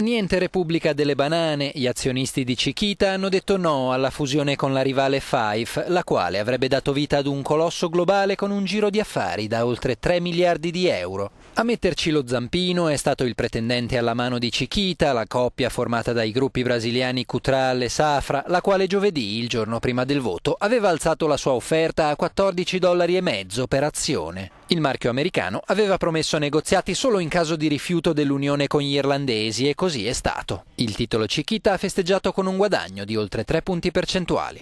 Niente Repubblica delle Banane, gli azionisti di Chiquita hanno detto no alla fusione con la rivale Fife, la quale avrebbe dato vita ad un colosso globale con un giro di affari da oltre 3 miliardi di euro. A metterci lo zampino è stato il pretendente alla mano di Chiquita, la coppia formata dai gruppi brasiliani Cutral e Safra, la quale giovedì, il giorno prima del voto, aveva alzato la sua offerta a 14 dollari e mezzo per azione. Il marchio americano aveva promesso negoziati solo in caso di rifiuto dell'unione con gli irlandesi e così è stato. Il titolo Chiquita ha festeggiato con un guadagno di oltre 3 punti percentuali.